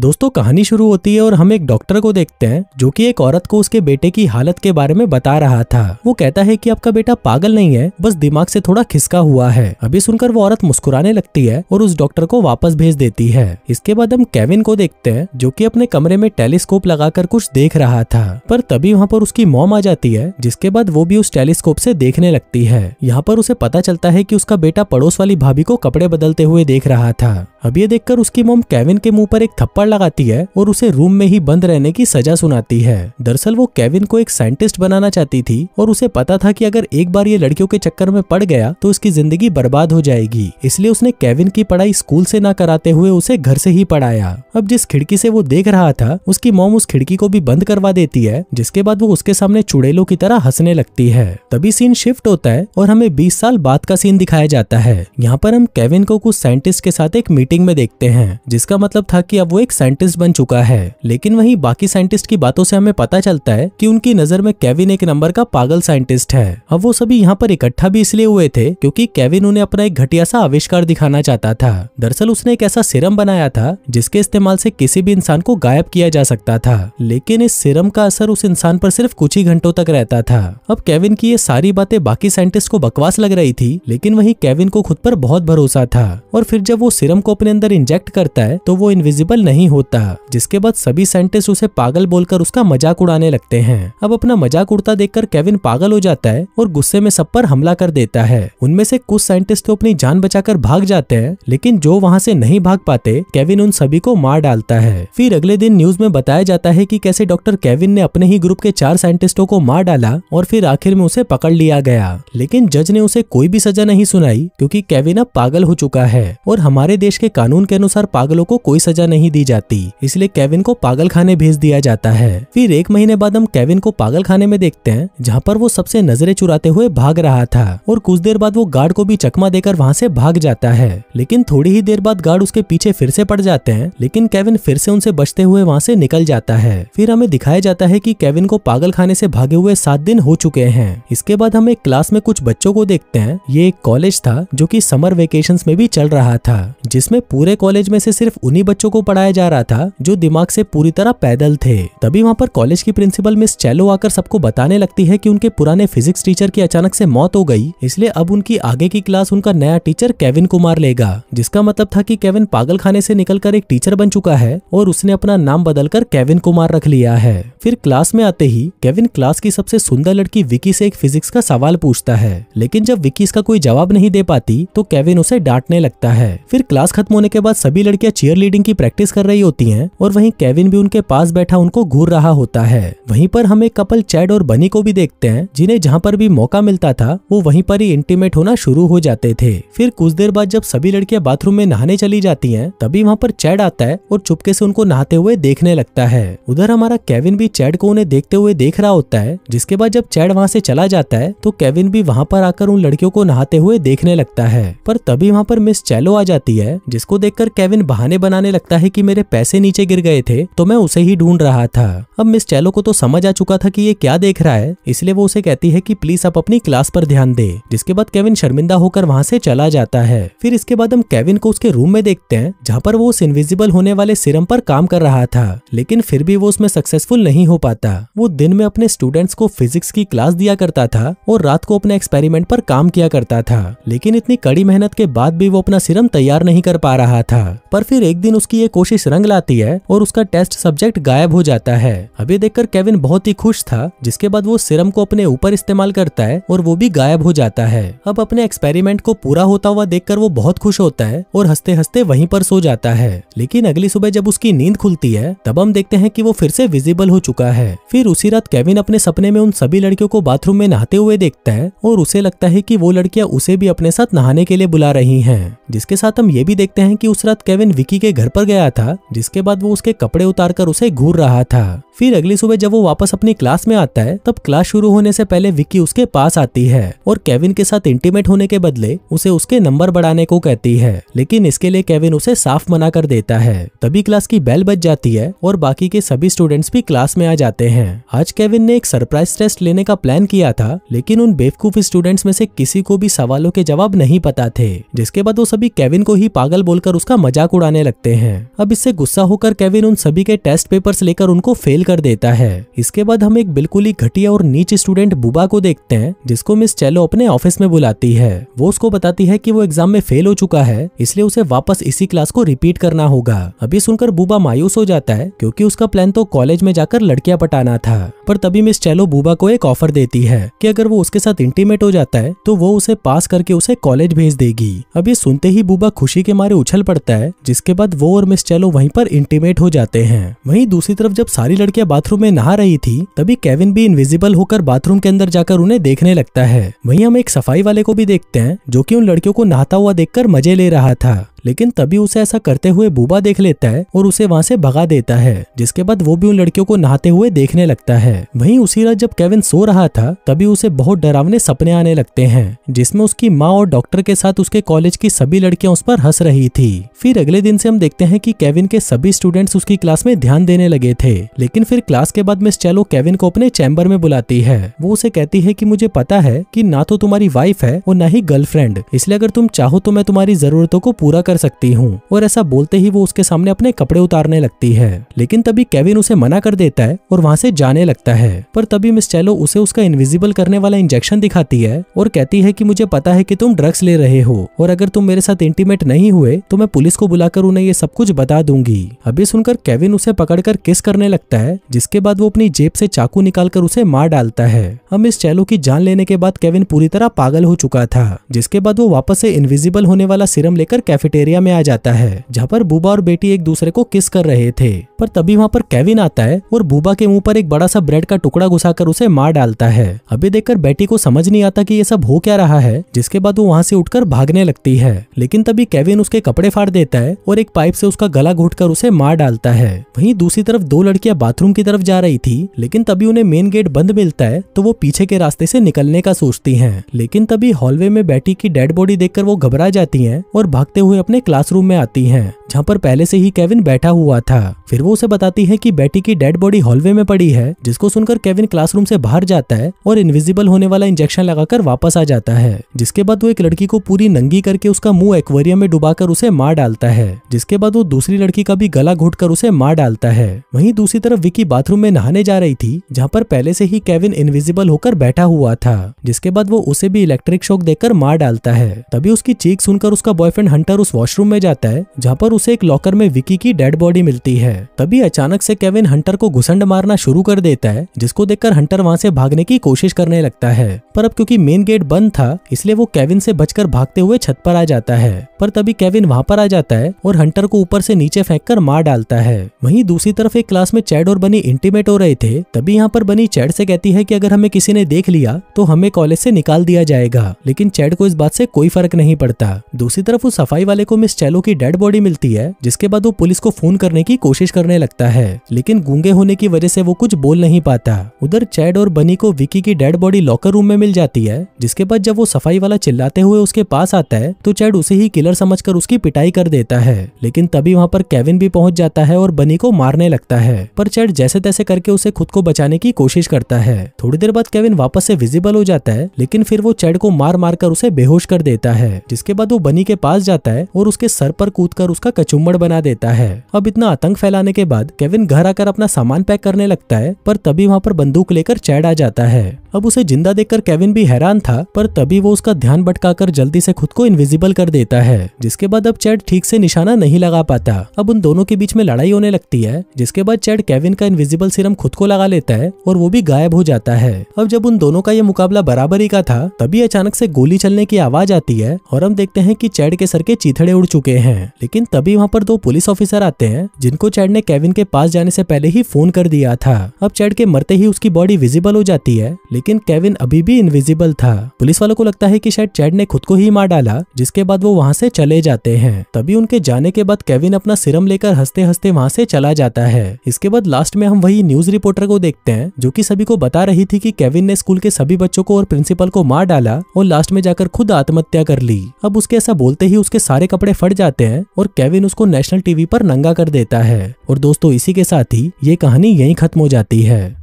दोस्तों कहानी शुरू होती है और हम एक डॉक्टर को देखते हैं जो कि एक औरत को उसके बेटे की हालत के बारे में बता रहा था वो कहता है कि आपका बेटा पागल नहीं है बस दिमाग से थोड़ा खिसका हुआ है अभी सुनकर वो औरत मुस्कुराने लगती है और उस डॉक्टर को वापस भेज देती है इसके बाद हम केविन को देखते हैं जो की अपने कमरे में टेलीस्कोप लगाकर कुछ देख रहा था पर तभी वहाँ पर उसकी मोम आ जाती है जिसके बाद वो भी उस टेलीस्कोप से देखने लगती है यहाँ पर उसे पता चलता है की उसका बेटा पड़ोस वाली भाभी को कपड़े बदलते हुए देख रहा था अब ये देखकर उसकी मोम केविन के मुंह पर एक थप्पड़ लगाती है और उसे रूम में ही बंद रहने की सजा सुनाती है दरअसल वो केविन को एक साइंटिस्ट बनाना चाहती थी और उसे पता था कि अगर एक बार ये लड़कियों के चक्कर में पड़ गया तो उसकी जिंदगी बर्बाद हो जाएगी इसलिए उसने केविन की पढ़ाई स्कूल से न कराते हुए उसे घर से ही पढ़ाया अब जिस खिड़की से वो देख रहा था उसकी मोम उस खिड़की को भी बंद करवा देती है जिसके बाद वो उसके सामने चुड़ेलों की तरह हंसने लगती है तभी सीन शिफ्ट होता है और हमें बीस साल बाद का सीन दिखाया जाता है यहाँ पर हम केविन को कुछ साइंटिस्ट के साथ एक मीटिंग मीटिंग में देखते हैं जिसका मतलब था कि अब वो एक साइंटिस्ट बन चुका है लेकिन वही बाकी साइंटिस्ट की बातों से हमें पता चलता है कि उनकी नजर में केविन एक नंबर का पागल साइंटिस्ट है अब वो सभी यहाँ पर इकट्ठा भी इसलिए हुए थे क्योंकि केविन उन्हें अपना एक घटिया सा आविष्कार दिखाना चाहता था दरअसल उसने एक ऐसा सिरम बनाया था जिसके इस्तेमाल से किसी भी इंसान को गायब किया जा सकता था लेकिन इस सिरम का असर उस इंसान पर सिर्फ कुछ ही घंटों तक रहता था अब केविन की ये सारी बातें बाकी साइंटिस्ट को बकवास लग रही थी लेकिन वही केविन को खुद पर बहुत भरोसा था और फिर जब वो सिरम को अपने अंदर इंजेक्ट करता है तो वो इनविजिबल नहीं होता जिसके बाद सभी साइंटिस्ट उसे पागल बोलकर उसका मजाक उड़ाने लगते हैं अब अपना मजाक उड़ता देखकर केविन पागल हो जाता है और गुस्से में सब पर हमला कर देता है उनमें से कुछ साइंटिस्ट तो अपनी जान बचाकर भाग जाते हैं लेकिन जो वहाँ से नहीं भाग पाते केविन उन सभी को मार डालता है फिर अगले दिन न्यूज में बताया जाता है की कैसे डॉक्टर केविन ने अपने ही ग्रुप के चार साइंटिस्टों को मार डाला और फिर आखिर में उसे पकड़ लिया गया लेकिन जज ने उसे कोई भी सजा नहीं सुनाई क्यूँकी केविन अब पागल हो चुका है और हमारे देश के के कानून के अनुसार पागलों को कोई सजा नहीं दी जाती इसलिए केविन को पागल खाने भेज दिया जाता है फिर एक महीने बाद हम केविन को पागल खाने में देखते हैं जहाँ पर वो सबसे नजरे चुराते हुए भाग रहा था और कुछ देर बाद वो गार्ड को भी चकमा देकर वहाँ से भाग जाता है लेकिन थोड़ी ही देर बाद गार्ड उसके पीछे फिर से पड़ जाते हैं लेकिन केविन फिर से उनसे बचते हुए वहाँ से निकल जाता है फिर हमें दिखाया जाता है की केविन को पागल खाने से भागे हुए सात दिन हो चुके हैं इसके बाद हम एक क्लास में कुछ बच्चों को देखते हैं ये एक कॉलेज था जो की समर वेकेशन में भी चल रहा था जिसमे में पूरे कॉलेज में से सिर्फ उन्हीं बच्चों को पढ़ाया जा रहा था जो दिमाग से पूरी तरह पैदल थे तभी वहाँ पर कॉलेज की प्रिंसिपल मिस चैलो आकर सबको बताने लगती है की उनके पुराने फिजिक्स टीचर की अचानक से मौत हो गई इसलिए अब उनकी आगे की क्लास उनका नया टीचर केविन कुमार लेगा जिसका मतलब था की केविन पागल खाने से निकलकर एक टीचर बन चुका है और उसने अपना नाम बदलकर केविन कुमार रख लिया है फिर क्लास में आते ही केविन क्लास की सबसे सुंदर लड़की विकी से एक फिजिक्स का सवाल पूछता है लेकिन जब विकी इसका कोई जवाब नहीं दे पाती तो केविन उसे डांटने लगता है फिर क्लास खत्म खत्म होने के बाद सभी लड़कियां चेयर लीडिंग की प्रैक्टिस कर रही होती हैं और वहीं केविन भी उनके पास बैठा उनको घूर रहा होता है वहीं पर हम एक कपल चैड और बनी को भी देखते हैं जिन्हें जहाँ पर भी मौका मिलता था वो वहीं पर ही इंटीमेट होना शुरू हो जाते थे फिर कुछ देर बाद जब सभी लड़कियां बाथरूम में नहाने चली जाती है तभी वहाँ पर चैड आता है और चुपके से उनको नहाते हुए देखने लगता है उधर हमारा केविन भी चैड को उन्हें देखते हुए देख रहा होता है जिसके बाद जब चैड वहाँ से चला जाता है तो केविन भी वहाँ पर आकर उन लड़कियों को नहाते हुए देखने लगता है पर तभी वहाँ पर मिस चैलो आ जाती है जिसको देखकर केविन बहाने बनाने लगता है कि मेरे पैसे नीचे गिर गए थे तो मैं उसे ही ढूंढ रहा था अब मिस चैलो को तो समझ आ चुका था कि ये क्या देख रहा है इसलिए वो उसे कहती है कि प्लीज आप अपनी क्लास पर ध्यान दे जिसके बाद केविन शर्मिंदा होकर वहाँ से चला जाता है फिर इसके बाद हम केविन को उसके रूम में देखते हैं जहाँ पर वो उस इनविजिबल होने वाले सिरम पर काम कर रहा था लेकिन फिर भी वो उसमें सक्सेसफुल नहीं हो पाता वो दिन में अपने स्टूडेंट्स को फिजिक्स की क्लास दिया करता था और रात को अपने एक्सपेरिमेंट पर काम किया करता था लेकिन इतनी कड़ी मेहनत के बाद भी वो अपना सिरम तैयार नहीं कर पाता पा रहा था पर फिर एक दिन उसकी ये कोशिश रंग लाती है और उसका टेस्ट सब्जेक्ट गायब हो जाता है अब ये देखकर केविन बहुत ही खुश था जिसके बाद वो सिरम को अपने ऊपर इस्तेमाल करता है और वो भी गायब हो जाता है अब अपने एक्सपेरिमेंट को पूरा होता हुआ देख वो बहुत खुश होता है और हंसते हंसते वही पर सो जाता है लेकिन अगली सुबह जब उसकी नींद खुलती है तब हम देखते हैं की वो फिर से विजिबल हो चुका है फिर उसी रात केविन अपने सपने में उन सभी लड़कियों को बाथरूम में नहाते हुए देखता है और उसे लगता है की वो लड़कियाँ उसे भी अपने साथ नहाने के लिए बुला रही हैं जिसके साथ हम ये भी देखते देखते हैं कि उस रात केविन विकी के घर पर गया था जिसके बाद वो उसके कपड़े उतारकर उसे घूर रहा था फिर अगली सुबह जब वो वापस अपनी क्लास में आता है तब क्लास शुरू होने से पहले विक्की उसके पास आती है और केविन के साथ इंटीमेट होने के बदले उसे उसके नंबर बढ़ाने को कहती है लेकिन इसके लिए केविन उसे साफ मना कर देता है तभी क्लास की बेल बज जाती है और बाकी के सभी स्टूडेंट्स भी क्लास में आ जाते हैं आज केविन ने एक सरप्राइज टेस्ट लेने का प्लान किया था लेकिन उन बेवकूफ स्टूडेंट्स में से किसी को भी सवालों के जवाब नहीं पता थे जिसके बाद वो सभी केविन को ही पागल पागल बोलकर उसका मजाक उड़ाने लगते हैं अब इससे गुस्सा होकर केविन उन सभी के टेस्ट पेपर्स लेकर उनको फेल कर देता है इसके बाद हम एक बिल्कुल ही घटिया और नीच स्टूडेंट बुबा को देखते हैं जिसको मिस चेलो अपने ऑफिस में बुलाती है वो उसको बताती है की वो एग्जाम में फेल हो चुका है इसलिए उसे वापस इसी क्लास को रिपीट करना होगा अभी सुनकर बुबा मायूस हो जाता है क्योंकि उसका प्लान तो कॉलेज में जाकर लड़कियां पटाना था पर तभी मिस चेलो बुबा को एक ऑफर देती है कि अगर वो उसके साथ इंटीमेट हो जाता है तो वो उसे पास करके उसे कॉलेज भेज देगी अब ये सुनते ही बुबा खुशी के मारे मारे उछल पड़ता है जिसके बाद वो और मिस चेलो वहीं पर इंटीमेट हो जाते हैं वहीं दूसरी तरफ जब सारी लड़कियां बाथरूम में नहा रही थी तभी केविन भी इनविजिबल होकर बाथरूम के अंदर जाकर उन्हें देखने लगता है वहीं हम एक सफाई वाले को भी देखते हैं जो कि उन लड़कियों को नहाता हुआ देखकर मजे ले रहा था लेकिन तभी उसे ऐसा करते हुए बूबा देख लेता है और उसे वहाँ से भगा देता है जिसके बाद वो भी उन लड़कियों को नहाते हुए देखने लगता है वहीं उसी रात जब केविन सो रहा था तभी उसे बहुत डरावने सपने आने लगते हैं जिसमें उसकी माँ और डॉक्टर के साथ उसके कॉलेज की सभी लड़कियां उस पर हंस रही थी फिर अगले दिन से हम देखते हैं की केविन के सभी स्टूडेंट्स उसकी क्लास में ध्यान देने लगे थे लेकिन फिर क्लास के बाद मिस चैलो केविन को अपने चैम्बर में बुलाती है वो उसे कहती है की मुझे पता है की ना तो तुम्हारी वाइफ है और न ही गर्लफ्रेंड इसलिए अगर तुम चाहो तो मैं तुम्हारी जरूरतों को पूरा कर सकती हूँ और ऐसा बोलते ही वो उसके सामने अपने कपड़े उतारने लगती है लेकिन तभी केविन उसे मना कर देता है और वहाँ से जाने लगता है पर तभी मिस चैलो उसे उसका इनविजिबल करने वाला इंजेक्शन दिखाती है और कहती है की मुझे पता है की तुम ड्रग्स ले रहे हो और अगर तुम मेरे साथ इंटीमेट नहीं हुए तो मैं पुलिस को बुलाकर उन्हें ये सब कुछ बता दूंगी अभी सुनकर केविन उसे पकड़कर किस करने लगता है जिसके बाद वो अपनी जेब से चाकू निकालकर उसे मार डालता है अब इस चैलो की जान लेने के बाद केविन पूरी तरह पागल हो चुका था जिसके बाद वो वापस से इनविजिबल होने वाला सिरम लेकर कैफेटेरिया कैफेटेरिया में आ जाता है जहाँ पर बूबा और बेटी एक दूसरे को किस कर रहे थे पर तभी वहाँ पर केविन आता है और बूबा के मुंह पर एक बड़ा सा ब्रेड का टुकड़ा घुसाकर उसे मार डालता है अभी देखकर बेटी को समझ नहीं आता कि ये सब हो क्या रहा है जिसके बाद वो वहाँ से उठकर भागने लगती है लेकिन तभी केविन उसके कपड़े फाड़ देता है और एक पाइप से उसका गला घुट उसे मार डालता है वही दूसरी तरफ दो लड़कियां बाथरूम की तरफ जा रही थी लेकिन तभी उन्हें मेन गेट बंद मिलता है तो वो पीछे के रास्ते से निकलने का सोचती है लेकिन तभी हॉलवे में बैठी की डेड बॉडी देखकर वो घबरा जाती हैं और भागते हुए अपने क्लासरूम में आती हैं जहाँ पर पहले से ही केविन बैठा हुआ था फिर वो उसे बताती है कि बेटी की डेड बॉडी हॉलवे में पड़ी है जिसको सुनकर केविन क्लासरूम से बाहर जाता है और इनविजिबल होने वाला इंजेक्शन लगाकर वापस आ जाता है जिसके बाद वो एक लड़की को पूरी नंगी करके उसका मुंह एक्वेरियम में डुबा उसे मार डालता है जिसके बाद वो दूसरी लड़की का भी गला घोट उसे मार डालता है वहीं दूसरी तरफ विकी बाथरूम में नहाने जा रही थी जहाँ पर पहले से ही केविन इनविजिबल होकर बैठा हुआ था जिसके बाद वो उसे भी इलेक्ट्रिक शॉक देकर मार डालता है तभी उसकी चीख सुनकर उसका बॉयफ्रेंड हंटर उस वॉशरूम में जाता है जहाँ पर उसे एक लॉकर में विकी की डेड बॉडी मिलती है तभी अचानक से केविन हंटर को घुसंड मारना शुरू कर देता है जिसको देखकर हंटर वहाँ से भागने की कोशिश करने लगता है पर अब क्योंकि मेन गेट बंद था इसलिए वो केविन से बचकर भागते हुए छत पर आ जाता है पर तभी केविन वहाँ पर आ जाता है और हंटर को ऊपर से नीचे फेंक कर मार डालता है वही दूसरी तरफ एक क्लास में चैड और बनी इंटीमेट हो रहे थे तभी यहाँ पर बनी चैड से कहती है की अगर हमें किसी ने देख लिया तो हमें कॉलेज से निकाल दिया जाएगा लेकिन चैड को इस बात से कोई फर्क नहीं पड़ता दूसरी तरफ उस सफाई वाले को मिस चैलो की डेड बॉडी मिलती होती है जिसके बाद वो पुलिस को फोन करने की कोशिश करने लगता है लेकिन गूंगे होने की वजह से वो कुछ बोल नहीं पाता उधर चैड और बनी को विकी की डेड बॉडी लॉकर रूम में मिल जाती है जिसके बाद जब वो सफाई वाला चिल्लाते हुए उसके पास आता है तो चैड उसे ही किलर समझ उसकी पिटाई कर देता है लेकिन तभी वहाँ पर केविन भी पहुंच जाता है और बनी को मारने लगता है पर चैड जैसे तैसे करके उसे खुद को बचाने की कोशिश करता है थोड़ी देर बाद केविन वापस से विजिबल हो जाता है लेकिन फिर वो चैड को मार मार कर उसे बेहोश कर देता है जिसके बाद वो बनी के पास जाता है और उसके सर पर कूद कर उसका कचुम्बड़ बना देता है अब इतना आतंक फैलाने के बाद केविन घर आकर अपना सामान पैक करने लगता है पर तभी वहाँ पर बंदूक लेकर चैड आ जाता है अब उसे जिंदा देखकर केविन भी हैरान था पर तभी वो उसका ध्यान भटकाकर जल्दी से खुद को इनविजिबल कर देता है जिसके बाद अब चैड ठीक से निशाना नहीं लगा पाता अब उन दोनों के बीच में लड़ाई होने लगती है जिसके बाद चैड केविन का इनविजिबल सिरम खुद को लगा लेता है और वो भी गायब हो जाता है अब जब उन दोनों का ये मुकाबला बराबरी का था तभी अचानक से गोली चलने की आवाज आती है और हम देखते हैं कि चैड के सर के चीथड़े उड़ चुके हैं लेकिन तभी तभी वहाँ पर दो पुलिस ऑफिसर आते हैं जिनको चैड ने केविन के पास जाने से पहले ही फोन कर दिया था अब चैड के मरते ही उसकी बॉडी विजिबल हो जाती है लेकिन केविन अभी भी इनविजिबल था पुलिस वालों को लगता है की शायद चैड ने खुद को ही मार डाला जिसके बाद वो वहाँ से चले जाते हैं तभी उनके जाने के बाद केविन अपना सिरम लेकर हंसते हंसते वहाँ से चला जाता है इसके बाद लास्ट में हम वही न्यूज रिपोर्टर को देखते हैं जो की सभी को बता रही थी की केविन ने स्कूल के सभी बच्चों को और प्रिंसिपल को मार डाला और लास्ट में जाकर खुद आत्महत्या कर ली अब उसके ऐसा बोलते ही उसके सारे कपड़े फट जाते हैं और केविन नवीन उसको नेशनल टीवी पर नंगा कर देता है और दोस्तों इसी के साथ ही ये कहानी यहीं खत्म हो जाती है